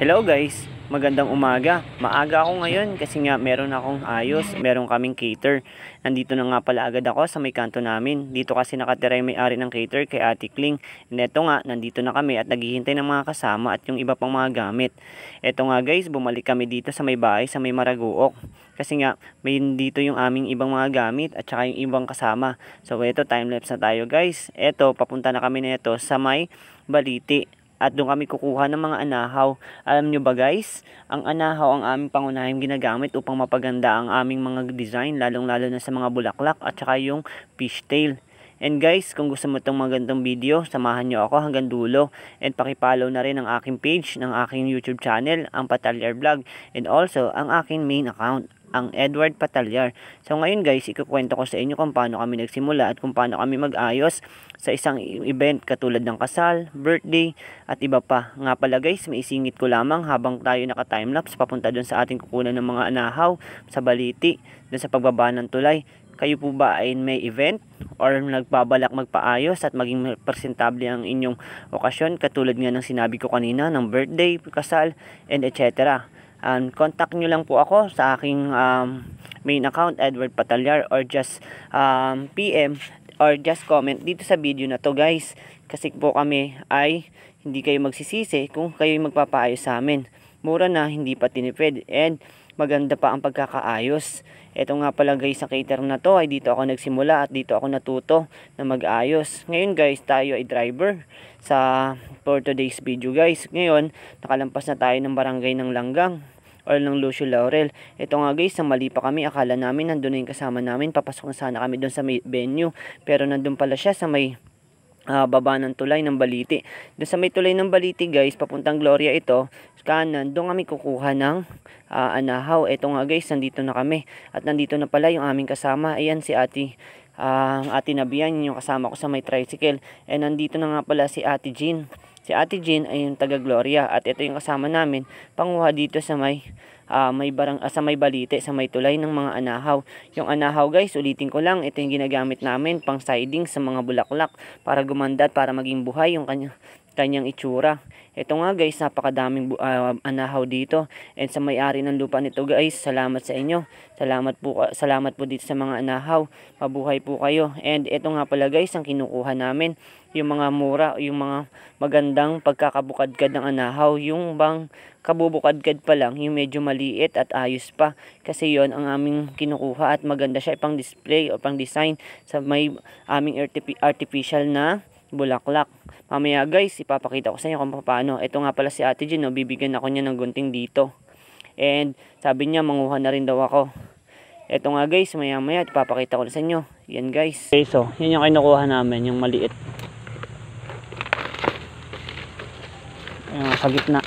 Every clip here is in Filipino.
Hello guys, magandang umaga. Maaga ako ngayon kasi nga meron akong ayos, meron kaming cater. Nandito na nga pala agad ako sa may kanto namin. Dito kasi nakatira yung may-ari ng cater kay Ate Kling. Neto nga, nandito na kami at naghihintay ng mga kasama at yung iba pang mga gamit. Eto nga guys, bumalik kami dito sa may bahay, sa may maraguok. Kasi nga, may dito yung aming ibang mga gamit at saka yung ibang kasama. So eto, time-lapse na tayo guys. Eto, papunta na kami neto sa may baliti at doon kami kukuha ng mga anahaw. Alam nyo ba guys, ang anahaw ang aming pangunahing ginagamit upang mapaganda ang aming mga design lalong lalo na sa mga bulaklak at saka yung fishtail. And guys, kung gusto mo itong magandang video, samahan nyo ako hanggang dulo. And pakipollow na rin ang aking page ng aking YouTube channel, ang Patalier Vlog. And also, ang aking main account, ang Edward Patalyar. So ngayon guys, ikukwento ko sa inyo kung paano kami nagsimula at kung paano kami mag-ayos sa isang event katulad ng kasal, birthday at iba pa. Nga pala guys, maisingit ko lamang habang tayo naka-timelapse papunta doon sa ating kukunan ng mga anahaw sa baliti, doon sa pagbaba ng tulay. Kayo po ba ay may event or nagbabalak magpaayos at maging presentable ang inyong okasyon katulad nga ng sinabi ko kanina ng birthday, kasal, and etc. And contact nyo lang po ako sa aking um, main account, Edward Patalyar, or just um, PM or just comment dito sa video na to guys. Kasi po kami ay hindi kayo magsisisi kung kayo magpapaayos sa amin. Mura na, hindi pa tinipid. And maganda pa ang pagkakaayos. eto nga pala guys sa cater na to ay dito ako nagsimula at dito ako natuto na mag-ayos. Ngayon guys tayo ay driver sa for today's video guys. Ngayon nakalampas na tayo ng barangay ng Langgang or ng Lucio Laurel. Ito nga guys, sa mali pa kami, akala namin nandun na yung kasama namin, papasok na sana kami doon sa may venue. Pero nandun pala siya sa may uh, baba ng tulay ng Baliti. Doon sa may tulay ng Baliti guys, papuntang Gloria ito, kanan, doon kami kukuha ng uh, anahaw. Ito nga guys, nandito na kami. At nandito na pala yung aming kasama. Ayan si ate, uh, ate Nabian, yung kasama ko sa may tricycle. And eh, nandito na nga pala si ate Jean. Si Ate Jean ay yung taga Gloria at ito yung kasama namin panguha dito sa may uh, may barang uh, sa may balite sa may tulay ng mga anahaw. Yung anahaw guys, ulitin ko lang, ito yung ginagamit namin pang siding sa mga bulaklak para gumanda at para maging buhay yung kanya kanyang itsura. Ito nga guys, napakadaming uh, anahaw dito. And sa may-ari ng lupa nito guys, salamat sa inyo. Salamat po, salamat po dito sa mga anahaw. Mabuhay po kayo. And ito nga pala guys, ang kinukuha namin. Yung mga mura, yung mga magandang pagkakabukadkad ng anahaw. Yung bang kabubukadkad pa lang, yung medyo maliit at ayos pa. Kasi yon ang aming kinukuha at maganda siya pang display o pang design sa may aming artificial na bulaklak. Mamaya guys, ipapakita ko sa inyo kung paano. Ito nga pala si Ate Jean, no? bibigyan ako niya ng gunting dito. And sabi niya, manguha na rin daw ako. Ito nga guys, maya maya, ipapakita ko sa inyo. Yan guys. Okay, so, yan yung kinukuha namin, yung maliit. Yung sa gitna.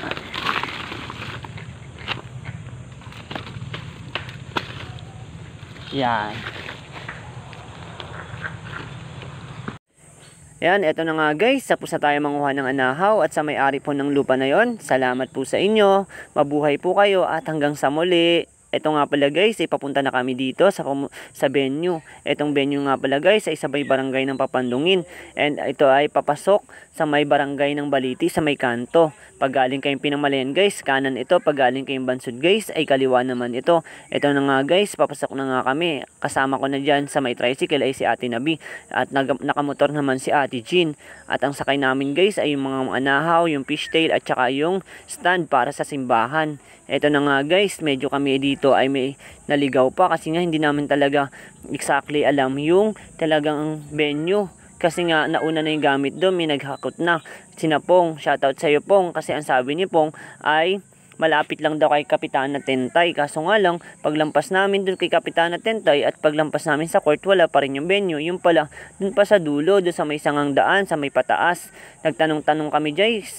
Yan. Ayan, eto na nga guys. Tapos na tayo manguha ng anahaw at sa may-ari po ng lupa na yon. Salamat po sa inyo. Mabuhay po kayo at hanggang sa muli. Ito nga pala guys, ay eh, papunta na kami dito sa, sa venue. Itong venue nga pala guys, ay sa sabay barangay ng Papandungin. And ito ay papasok sa may barangay ng Baliti sa may kanto. Pag galing kayong Pinamalayan guys, kanan ito. Pag galing kayong bansod guys, ay kaliwa naman ito. Ito na nga guys, papasok na nga kami. Kasama ko na dyan sa may tricycle ay si Ate Nabi. At nakamotor naman si Ate Jean. At ang sakay namin guys ay yung mga anahaw, yung fishtail at saka yung stand para sa simbahan. Ito na nga guys, medyo kami dito dito ay may naligaw pa kasi nga hindi namin talaga exactly alam yung talagang venue kasi nga nauna na yung gamit doon may naghakot na sinapong shoutout sa iyo pong kasi ang sabi ni pong ay malapit lang daw kay Kapitan na Tentay. Kaso nga lang, paglampas namin doon kay Kapitan na Tentay at paglampas namin sa court, wala pa rin yung venue. Yung pala, doon pa sa dulo, doon sa may sangang daan, sa may pataas. Nagtanong-tanong kami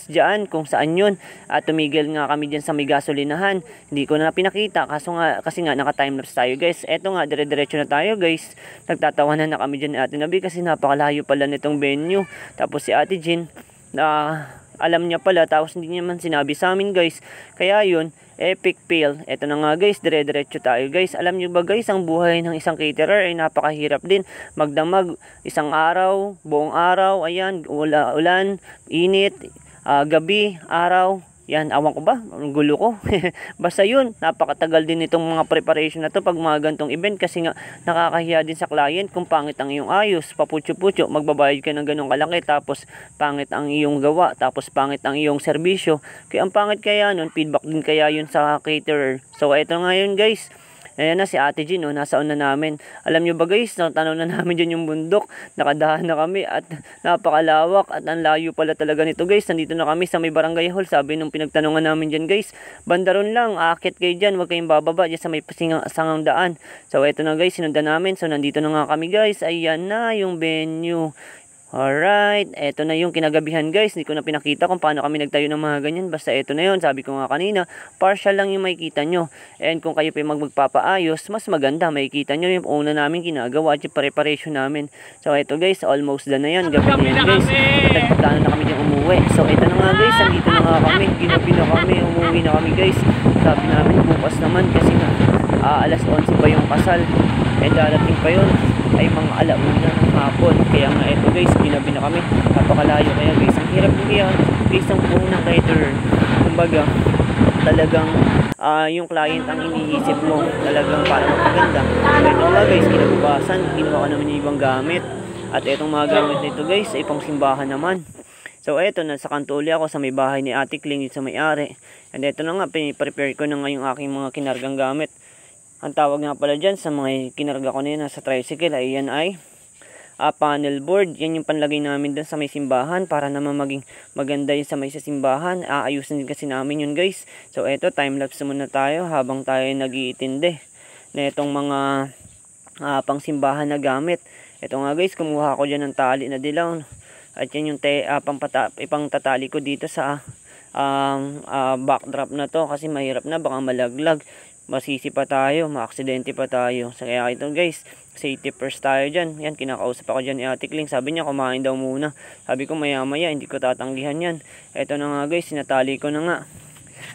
dyan kung saan yun. At tumigil nga kami dyan sa may gasolinahan. Hindi ko na pinakita kaso nga, kasi nga naka-timelapse tayo guys. Eto nga, dire-diretso na tayo guys. Nagtatawanan na kami dyan ni Ate Nabi kasi napakalayo pala nitong venue. Tapos si Ate Jean, na uh, alam niya pala tapos hindi niya man sinabi sa amin guys. Kaya yun, epic fail. Ito na nga guys, dire-diretso tayo guys. Alam niyo ba guys, ang buhay ng isang caterer ay napakahirap din. Magdamag, isang araw, buong araw, ayan, ula, ulan, init, uh, gabi, araw, yan, awan ko ba? Ang gulo ko. Basta yun, napakatagal din itong mga preparation na to pag mga gantong event kasi nga nakakahiya din sa client kung pangit ang iyong ayos, paputyo-putyo, magbabayad ka ng ganong kalaki tapos pangit ang iyong gawa, tapos pangit ang iyong serbisyo. Kaya ang pangit kaya nun, feedback din kaya yun sa caterer. So, ito ngayon guys. Ayan na si Ate Jean, no? Oh, nasaon na namin. Alam nyo ba guys, natanaw na namin dyan yung bundok. Nakadahan na kami at napakalawak at ang layo pala talaga nito guys. Nandito na kami sa may barangay hall. Sabi nung pinagtanungan namin dyan guys, bandaron lang, aakit kayo dyan. Huwag kayong bababa dyan sa may pasingang daan. So ito na guys, sinundan namin. So nandito na nga kami guys. Ayan na yung venue. Alright, eto na yung kinagabihan guys. Hindi ko na pinakita kung paano kami nagtayo ng mga ganyan. Basta eto na yun. Sabi ko nga kanina, partial lang yung makikita nyo. And kung kayo pa yung magpapaayos, mas maganda. Makikita nyo yung una namin ginagawa at yung preparation namin. So eto guys, almost done na yan. Gabi na yan guys. Nagplano na kami yung umuwi. So eto na nga guys, andito na nga kami. Ginabi na kami, umuwi na kami guys. Sabi namin bukas naman kasi na, uh, ah, alas 11 pa yung kasal. And darating pa yun ay mga alauna ng hapon kaya nga ito guys ginabi na kami napakalayo kaya guys ang hirap din kaya guys ang buong return caterer kumbaga talagang uh, yung client ang iniisip mo talagang para magpaganda so ito nga guys kinabukasan kinuha ko naman yung ibang gamit at itong mga gamit nito guys ay pang simbahan naman So, eto, nasa kantuli ako sa may bahay ni Ate Kling, sa may-ari. And eto na nga, piniprepare ko na nga yung aking mga kinargang gamit. Ang tawag nga pala dyan sa mga kinarga ko na yun sa tricycle ay yan ay a ah, panel board. Yan yung panlagay namin dun sa may simbahan para naman maging maganda yun sa may simbahan. Aayusin din kasi namin yun guys. So eto time-lapse muna tayo habang tayo nag-iitindi na itong mga uh, ah, pang simbahan na gamit. eto nga guys, kumuha ko dyan ng tali na dilaw. At yan yung te, uh, pampata, ipang tatali ko dito sa um, uh, backdrop na to kasi mahirap na baka malaglag masisi pa tayo, maaksidente pa tayo. So, kaya ito guys, safety first tayo dyan. Yan, kinakausap ako dyan ni Ate Kling. Sabi niya, kumain daw muna. Sabi ko, maya maya, hindi ko tatanggihan yan. Ito na nga guys, sinatali ko na nga.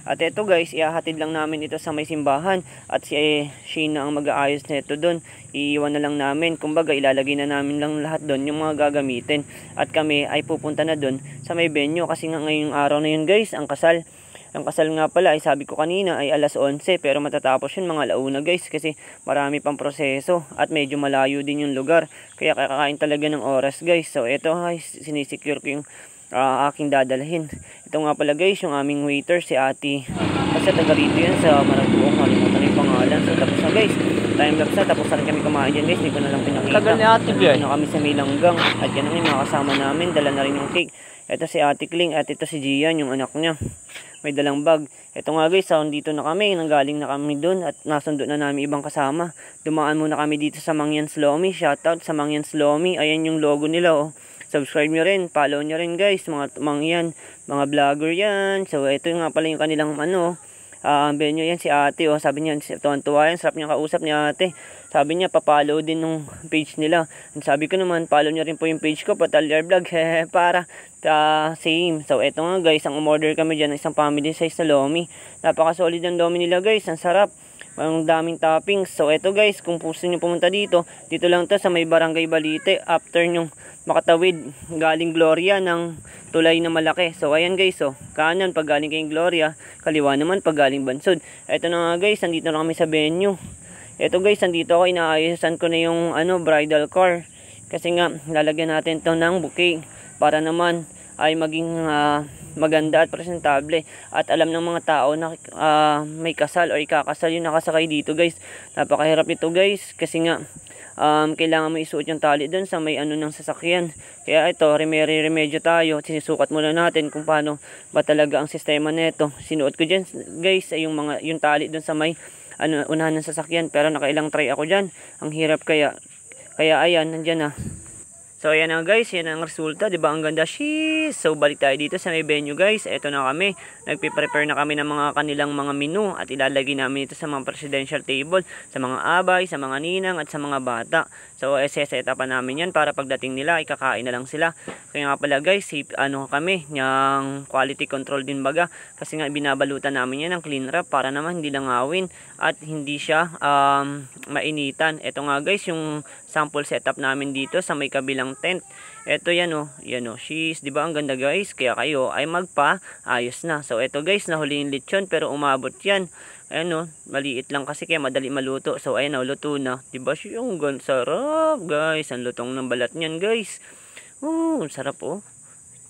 At ito guys, iahatid lang namin ito sa may simbahan at si Shane eh, Sheena ang mag-aayos nito doon. Iiwan na lang namin. Kumbaga ilalagay na namin lang lahat doon yung mga gagamitin. At kami ay pupunta na doon sa may venue kasi nga ngayong araw na yun guys, ang kasal. Ang kasal nga pala, ay sabi ko kanina, ay alas 11 pero matatapos yun mga launa guys kasi marami pang proseso at medyo malayo din yung lugar. Kaya kakain talaga ng oras guys. So ito ay sinisecure ko yung uh, aking dadalhin. Ito nga pala guys, yung aming waiter si Ate. Kasi taga rito yun sa Marabuong, kalimutan yung pangalan. So tapos na guys, time lapse na tapos na kami kumain dyan guys hindi ko na lang pinakita tagal ni ate Bia ano kami sa Milanggang at yan ang yung mga kasama namin dala na rin yung cake ito si ate Kling at ito si Gian yung anak niya may dalang bag. Ito nga guys, sound ah, dito na kami, nanggaling na kami doon at nasundo na namin ibang kasama. Dumaan muna kami dito sa Mangyans Lomi, shoutout sa Mangyans Lomi. ayan yung logo nila oh. Subscribe nyo rin, follow nyo rin guys, mga Mangyan, mga vlogger yan. So ito nga pala yung kanilang ano, uh, venue yan si ate oh, sabi niya, tuwan-tuwa yan, sarap niya kausap ni ate. Sabi niya, papalo din nung page nila. And sabi ko naman, follow niya rin po yung page ko, Patalyer Vlog. para, ta same. So, eto nga guys, ang umorder kami dyan, isang family size na lomi. Napaka-solid ang lomi nila guys, ang sarap. Ang daming toppings. So, eto guys, kung gusto nyo pumunta dito, dito lang to sa may barangay Balite, after nyong makatawid galing Gloria ng tulay na malaki. So, ayan guys, oh, kanan pag galing kayong Gloria, kaliwa naman pag galing Bansod. Eto na nga guys, nandito na kami sa venue. Ito guys, nandito ako, inaayosan ko na yung ano, bridal car. Kasi nga, lalagyan natin to ng bouquet para naman ay maging uh, maganda at presentable. At alam ng mga tao na uh, may kasal o ikakasal yung nakasakay dito guys. Napakahirap ito guys kasi nga um, kailangan mo isuot yung tali doon sa may ano ng sasakyan. Kaya ito, remedyo tayo. Sinisukat muna natin kung paano ba talaga ang sistema nito. Sinuot ko dyan, guys, ay yung, mga, yung tali doon sa may ano, unahan ng sasakyan. Pero nakailang try ako diyan Ang hirap kaya. Kaya ayan, nandiyan na. So, ayan na guys. Yan ang resulta. 'di ba Ang ganda. Sheesh! So, balik tayo dito sa may venue guys. Ito na kami. Nagpi-prepare na kami ng mga kanilang mga menu. At ilalagay namin ito sa mga presidential table. Sa mga abay, sa mga ninang, at sa mga bata. So, SS-set pa namin yan para pagdating nila, ikakain na lang sila. Kaya nga pala guys, si ano kami, yung quality control din baga. Kasi nga, binabalutan namin yan ng clean wrap para naman hindi langawin. At hindi siya um, mainitan. Ito nga guys, yung sample setup namin dito sa may kabilang ng tent. Ito yan o, oh. yan o, oh. she's, di ba ang ganda guys? Kaya kayo ay magpaayos na. So ito guys, nahuli yung lechon pero umabot yan. Ayan o, oh. maliit lang kasi kaya madali maluto. So ayan o, luto na. Di ba siya yung sarap guys? Ang lutong ng balat niyan guys. Oh, sarap o.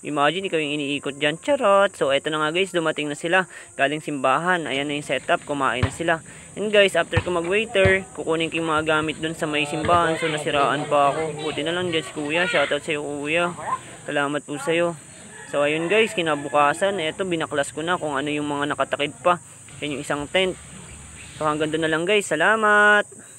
Imagine, ikaw yung iniikot dyan. Charot! So, eto na nga guys, dumating na sila. Galing simbahan. Ayan na yung setup. Kumain na sila. And guys, after ko mag-waiter, kukunin ko yung mga gamit dun sa may simbahan. So, nasiraan pa ako. Buti na lang dyan si kuya. Shoutout sa'yo kuya. Salamat po sa'yo. So, ayun guys, kinabukasan. Eto, binaklas ko na kung ano yung mga nakatakid pa. Yan yung isang tent. So, hanggang doon na lang guys. Salamat!